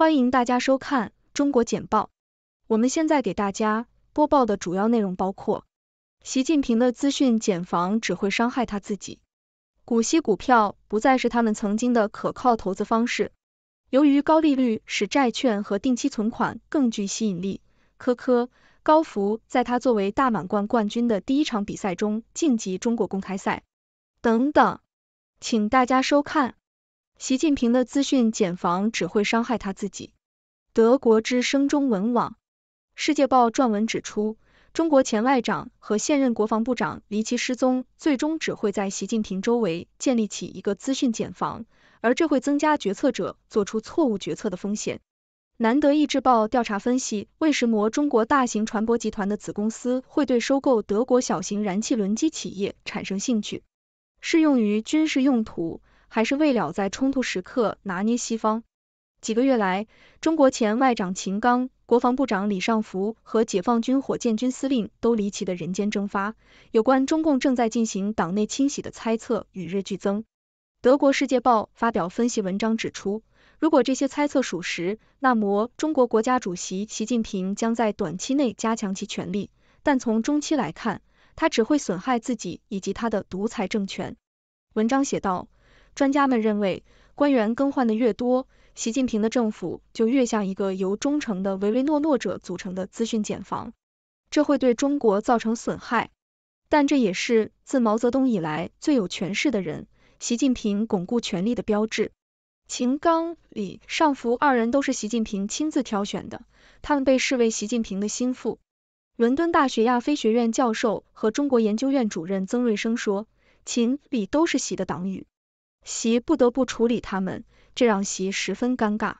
欢迎大家收看中国简报。我们现在给大家播报的主要内容包括：习近平的资讯减房只会伤害他自己；股息股票不再是他们曾经的可靠投资方式；由于高利率使债券和定期存款更具吸引力；科科高福在他作为大满贯冠军的第一场比赛中晋级中国公开赛等等。请大家收看。习近平的资讯茧房只会伤害他自己。德国之声中文网、世界报撰文指出，中国前外长和现任国防部长离奇失踪，最终只会在习近平周围建立起一个资讯茧房，而这会增加决策者做出错误决策的风险。南德意志报调查分析，魏什摩中国大型船舶集团的子公司会对收购德国小型燃气轮机企业产生兴趣，适用于军事用途。还是为了在冲突时刻拿捏西方。几个月来，中国前外长秦刚、国防部长李尚福和解放军火箭军司令都离奇的人间蒸发，有关中共正在进行党内清洗的猜测与日俱增。德国《世界报》发表分析文章指出，如果这些猜测属实，那么中国国家主席习近平将在短期内加强其权力，但从中期来看，他只会损害自己以及他的独裁政权。文章写道。专家们认为，官员更换的越多，习近平的政府就越像一个由忠诚的唯唯诺诺者组成的资讯茧房，这会对中国造成损害。但这也是自毛泽东以来最有权势的人，习近平巩固权力的标志。秦刚、李尚福二人都是习近平亲自挑选的，他们被视为习近平的心腹。伦敦大学亚非学院教授和中国研究院主任曾瑞生说，秦、李都是习的党羽。习不得不处理他们，这让习十分尴尬。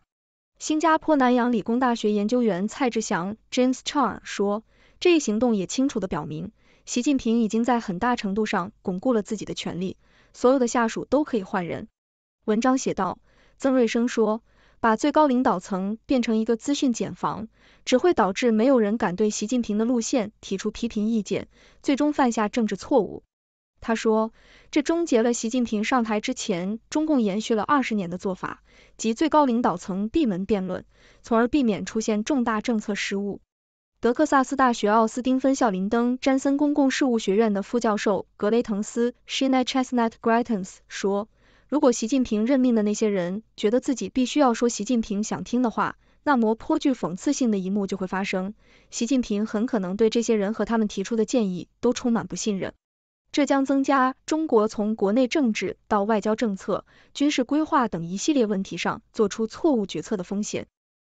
新加坡南洋理工大学研究员蔡志祥 James Charn 说，这一行动也清楚地表明，习近平已经在很大程度上巩固了自己的权力，所有的下属都可以换人。文章写道，曾瑞生说，把最高领导层变成一个资讯茧房，只会导致没有人敢对习近平的路线提出批评意见，最终犯下政治错误。他说，这终结了习近平上台之前中共延续了二十年的做法，即最高领导层闭门辩论，从而避免出现重大政策失误。德克萨斯大学奥斯汀分校林登·詹森公共事务学院的副教授格雷滕斯 s h i n a c h e s n u t Greitens） 说，如果习近平任命的那些人觉得自己必须要说习近平想听的话，那么颇具讽刺性的一幕就会发生。习近平很可能对这些人和他们提出的建议都充满不信任。这将增加中国从国内政治到外交政策、军事规划等一系列问题上做出错误决策的风险。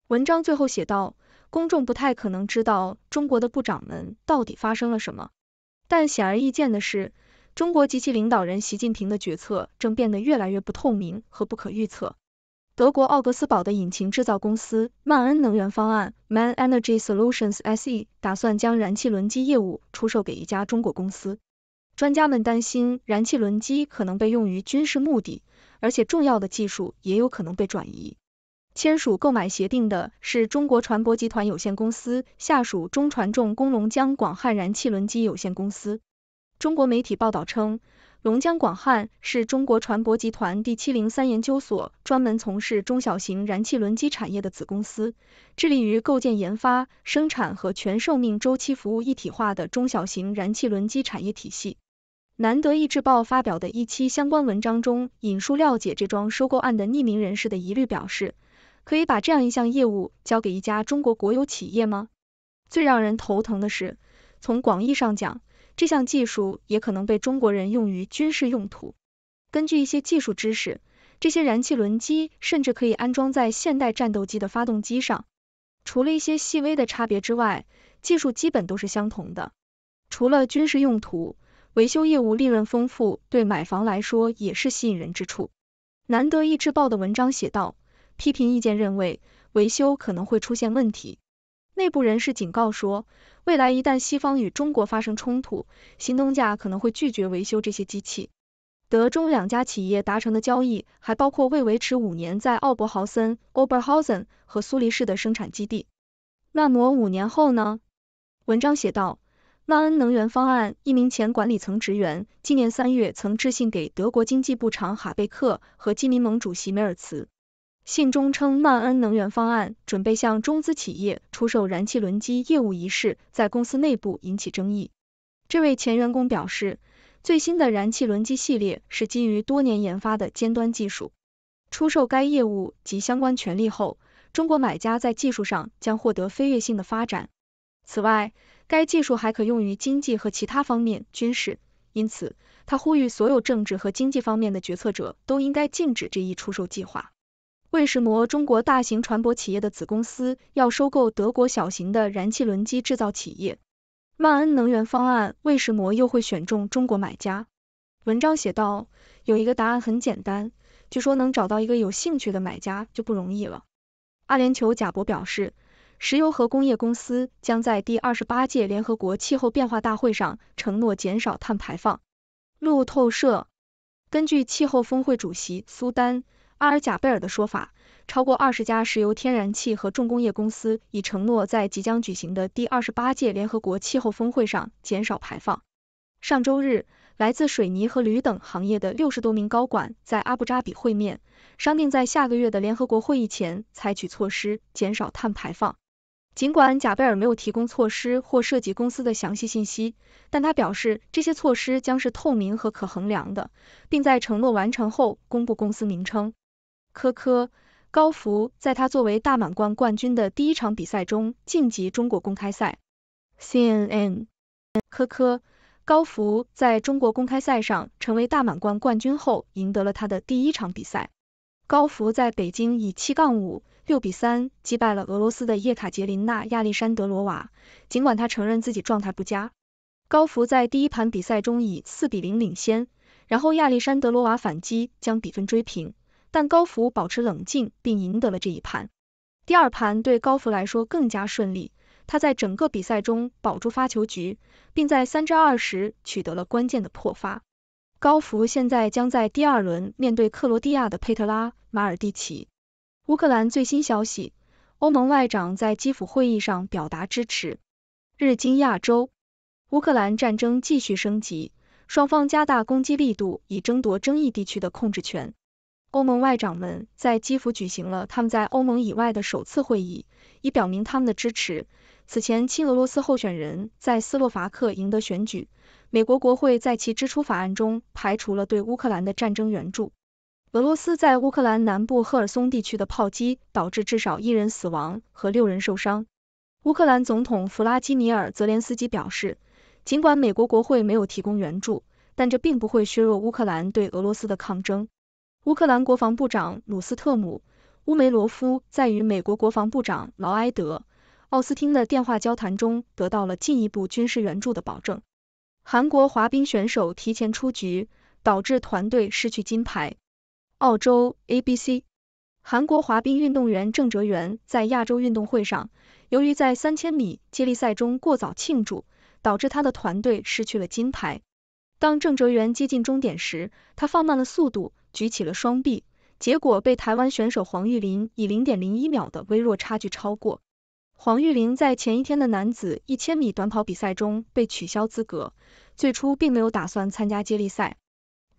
文章最后写道，公众不太可能知道中国的部长们到底发生了什么，但显而易见的是，中国及其领导人习近平的决策正变得越来越不透明和不可预测。德国奥格斯堡的引擎制造公司曼恩能源方案 （Man Energy Solutions SE） 打算将燃气轮机业务出售给一家中国公司。专家们担心，燃气轮机可能被用于军事目的，而且重要的技术也有可能被转移。签署购买协定的是中国船舶集团有限公司下属中船重工龙江广汉燃气轮机有限公司。中国媒体报道称，龙江广汉是中国船舶集团第七零三研究所专门从事中小型燃气轮机产业的子公司，致力于构建研发、生产和全寿命周期服务一体化的中小型燃气轮机产业体系。《南德意志报》发表的一期相关文章中，引述了解这桩收购案的匿名人士的疑虑，表示可以把这样一项业务交给一家中国国有企业吗？最让人头疼的是，从广义上讲，这项技术也可能被中国人用于军事用途。根据一些技术知识，这些燃气轮机甚至可以安装在现代战斗机的发动机上，除了一些细微的差别之外，技术基本都是相同的。除了军事用途。维修业务利润丰富，对买房来说也是吸引人之处。难得一知报的文章写道，批评意见认为维修可能会出现问题。内部人士警告说，未来一旦西方与中国发生冲突，新东家可能会拒绝维修这些机器。德中两家企业达成的交易还包括为维持五年在奥伯豪森 （Oberhausen） 和苏黎世的生产基地。那么五年后呢？文章写道。曼恩能源方案一名前管理层职员，今年三月曾致信给德国经济部长哈贝克和基民盟主席梅尔茨。信中称，曼恩能源方案准备向中资企业出售燃气轮机业务一事，在公司内部引起争议。这位前员工表示，最新的燃气轮机系列是基于多年研发的尖端技术。出售该业务及相关权利后，中国买家在技术上将获得飞跃性的发展。此外，该技术还可用于经济和其他方面，军事。因此，他呼吁所有政治和经济方面的决策者都应该禁止这一出售计划。魏什么中国大型船舶企业的子公司要收购德国小型的燃气轮机制造企业，曼恩能源方案，魏什么又会选中中国买家。文章写道，有一个答案很简单，据说能找到一个有兴趣的买家就不容易了。阿联酋贾伯表示。石油和工业公司将在第二十八届联合国气候变化大会上承诺减少碳排放。路透社根据气候峰会主席苏丹阿尔贾贝尔的说法，超过二十家石油、天然气和重工业公司已承诺在即将举行的第二十八届联合国气候峰会上减少排放。上周日，来自水泥和铝等行业的六十多名高管在阿布扎比会面，商定在下个月的联合国会议前采取措施减少碳排放。尽管贾贝尔没有提供措施或涉及公司的详细信息，但他表示这些措施将是透明和可衡量的，并在承诺完成后公布公司名称。科科高福在他作为大满贯冠军的第一场比赛中晋级中国公开赛。CNN。科科高福在中国公开赛上成为大满贯冠军后，赢得了他的第一场比赛。高福在北京以七杠五六比三击败了俄罗斯的叶卡捷琳娜·亚历山德罗娃，尽管他承认自己状态不佳。高福在第一盘比赛中以四比零领先，然后亚历山德罗娃反击将比分追平，但高福保持冷静并赢得了这一盘。第二盘对高福来说更加顺利，他在整个比赛中保住发球局，并在三之二十取得了关键的破发。高福现在将在第二轮面对克罗地亚的佩特拉马尔蒂奇。乌克兰最新消息：欧盟外长在基辅会议上表达支持。日经亚洲：乌克兰战争继续升级，双方加大攻击力度以争夺争议地区的控制权。欧盟外长们在基辅举行了他们在欧盟以外的首次会议，以表明他们的支持。此前，亲俄罗斯候选人在斯洛伐克赢得选举。美国国会在其支出法案中排除了对乌克兰的战争援助。俄罗斯在乌克兰南部赫尔松地区的炮击导致至少一人死亡和六人受伤。乌克兰总统弗拉基米尔·泽连斯基表示，尽管美国国会没有提供援助，但这并不会削弱乌克兰对俄罗斯的抗争。乌克兰国防部长鲁斯特姆·乌梅罗夫在与美国国防部长劳埃德。奥斯汀的电话交谈中得到了进一步军事援助的保证。韩国滑冰选手提前出局，导致团队失去金牌。澳洲 ABC：韩国滑冰运动员郑哲元在亚洲运动会上，由于在三千米接力赛中过早庆祝，导致他的团队失去了金牌。当郑哲元接近终点时，他放慢了速度，举起了双臂，结果被台湾选手黄玉林以零点零一秒的微弱差距超过。黄玉玲在前一天的男子一千米短跑比赛中被取消资格，最初并没有打算参加接力赛。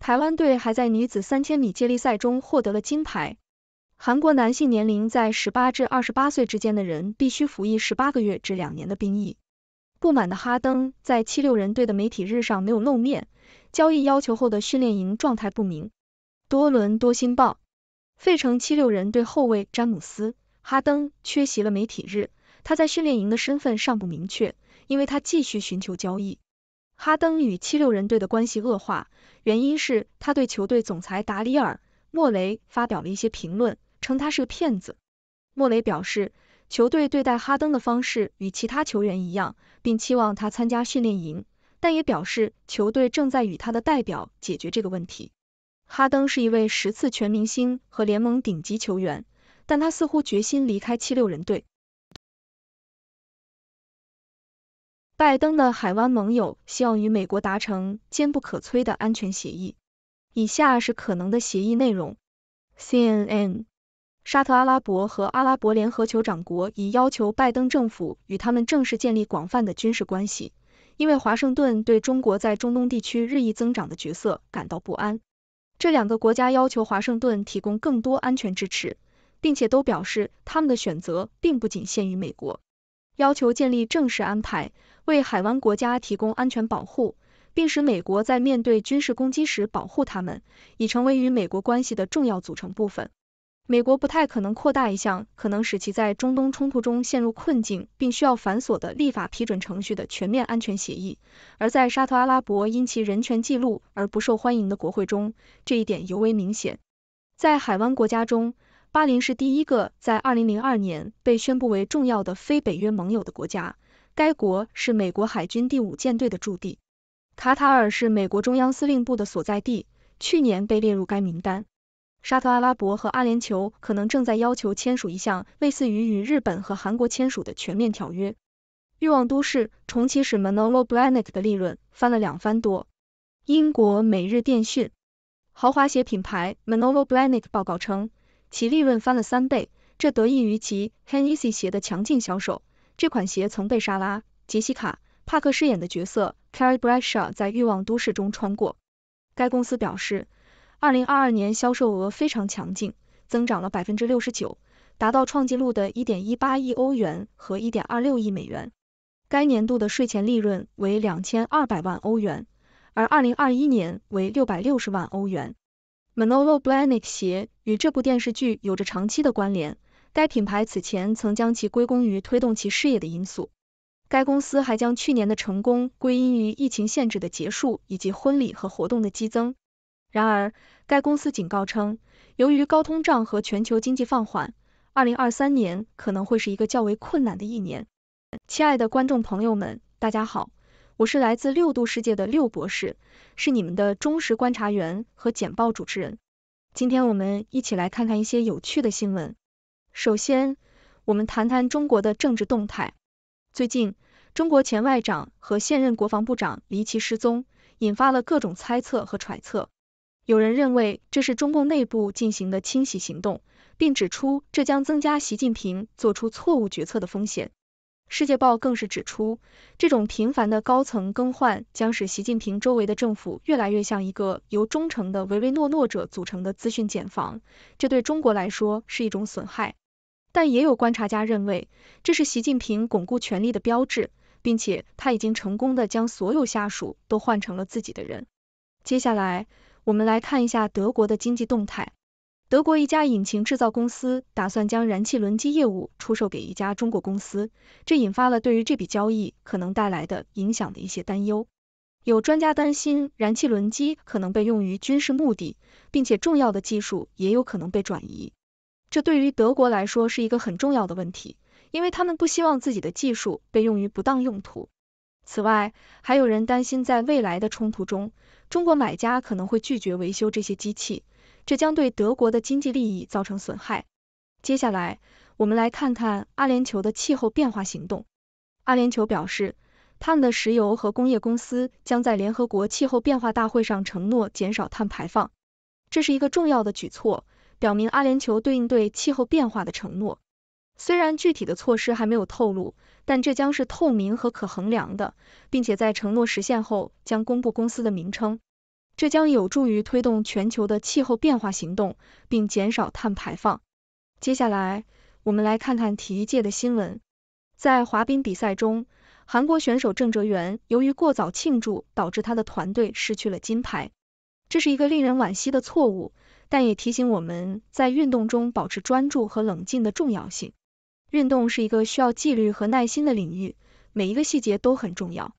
台湾队还在女子三千米接力赛中获得了金牌。韩国男性年龄在十八至二十八岁之间的人必须服役十八个月至两年的兵役。不满的哈登在七六人队的媒体日上没有露面，交易要求后的训练营状态不明。多伦多新报：费城七六人队后卫詹姆斯·哈登缺席了媒体日。他在训练营的身份尚不明确，因为他继续寻求交易。哈登与七六人队的关系恶化，原因是他对球队总裁达里尔·莫雷发表了一些评论，称他是个骗子。莫雷表示，球队对待哈登的方式与其他球员一样，并期望他参加训练营，但也表示球队正在与他的代表解决这个问题。哈登是一位十次全明星和联盟顶级球员，但他似乎决心离开七六人队。拜登的海湾盟友希望与美国达成坚不可摧的安全协议。以下是可能的协议内容：CNN。沙特阿拉伯和阿拉伯联合酋长国已要求拜登政府与他们正式建立广泛的军事关系，因为华盛顿对中国在中东地区日益增长的角色感到不安。这两个国家要求华盛顿提供更多安全支持，并且都表示他们的选择并不仅限于美国，要求建立正式安排。为海湾国家提供安全保护，并使美国在面对军事攻击时保护他们，已成为与美国关系的重要组成部分。美国不太可能扩大一项可能使其在中东冲突中陷入困境并需要繁琐的立法批准程序的全面安全协议，而在沙特阿拉伯因其人权记录而不受欢迎的国会中，这一点尤为明显。在海湾国家中，巴林是第一个在二零零二年被宣布为重要的非北约盟友的国家。该国是美国海军第五舰队的驻地，卡塔尔是美国中央司令部的所在地。去年被列入该名单，沙特阿拉伯和阿联酋可能正在要求签署一项类似于与日本和韩国签署的全面条约。欲望都市重启使 Monolo b l a n i c 的利润翻了两番多。英国每日电讯，豪华鞋品牌 Monolo b l a n i c 报告称，其利润翻了三倍，这得益于其 Henny 鞋的强劲销售。这款鞋曾被莎拉·杰西卡·帕克饰演的角色 Carrie Bradshaw 在《欲望都市》中穿过。该公司表示，二零二二年销售额非常强劲，增长了百分之六十九，达到创纪录的1.18亿欧元和1.26亿美元。该年度的税前利润为2,200万欧元，而二零二一年为660万欧元。m a n o l o Blanik 鞋与这部电视剧有着长期的关联。该品牌此前曾将其归功于推动其事业的因素。该公司还将去年的成功归因于疫情限制的结束以及婚礼和活动的激增。然而，该公司警告称，由于高通胀和全球经济放缓，二零二三年可能会是一个较为困难的一年。亲爱的观众朋友们，大家好，我是来自六度世界的六博士，是你们的忠实观察员和简报主持人。今天我们一起来看看一些有趣的新闻。首先，我们谈谈中国的政治动态。最近，中国前外长和现任国防部长离奇失踪，引发了各种猜测和揣测。有人认为这是中共内部进行的清洗行动，并指出这将增加习近平做出错误决策的风险。《世界报》更是指出，这种频繁的高层更换将使习近平周围的政府越来越像一个由忠诚的唯唯诺诺者组成的资讯茧房，这对中国来说是一种损害。但也有观察家认为，这是习近平巩固权力的标志，并且他已经成功的将所有下属都换成了自己的人。接下来，我们来看一下德国的经济动态。德国一家引擎制造公司打算将燃气轮机业务出售给一家中国公司，这引发了对于这笔交易可能带来的影响的一些担忧。有专家担心，燃气轮机可能被用于军事目的，并且重要的技术也有可能被转移。这对于德国来说是一个很重要的问题，因为他们不希望自己的技术被用于不当用途。此外，还有人担心在未来的冲突中，中国买家可能会拒绝维修这些机器，这将对德国的经济利益造成损害。接下来，我们来看看阿联酋的气候变化行动。阿联酋表示，他们的石油和工业公司将在联合国气候变化大会上承诺减少碳排放，这是一个重要的举措。表明阿联酋对应对气候变化的承诺，虽然具体的措施还没有透露，但这将是透明和可衡量的，并且在承诺实现后将公布公司的名称。这将有助于推动全球的气候变化行动，并减少碳排放。接下来，我们来看看体育界的新闻。在滑冰比赛中，韩国选手郑哲元由于过早庆祝，导致他的团队失去了金牌，这是一个令人惋惜的错误。但也提醒我们在运动中保持专注和冷静的重要性。运动是一个需要纪律和耐心的领域，每一个细节都很重要。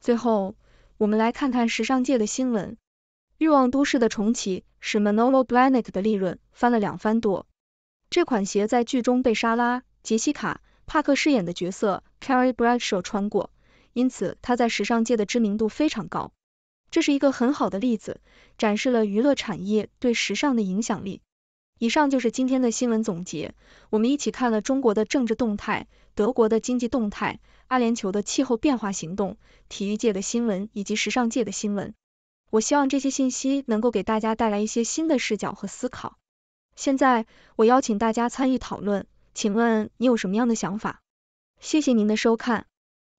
最后，我们来看看时尚界的新闻，《欲望都市》的重启使 Manolo Blahnik 的利润翻了两番多。这款鞋在剧中被莎拉、杰西卡、帕克饰演的角色 Carrie Bradshaw 穿过，因此它在时尚界的知名度非常高。这是一个很好的例子，展示了娱乐产业对时尚的影响力。以上就是今天的新闻总结，我们一起看了中国的政治动态、德国的经济动态、阿联酋的气候变化行动、体育界的新闻以及时尚界的新闻。我希望这些信息能够给大家带来一些新的视角和思考。现在，我邀请大家参与讨论，请问你有什么样的想法？谢谢您的收看。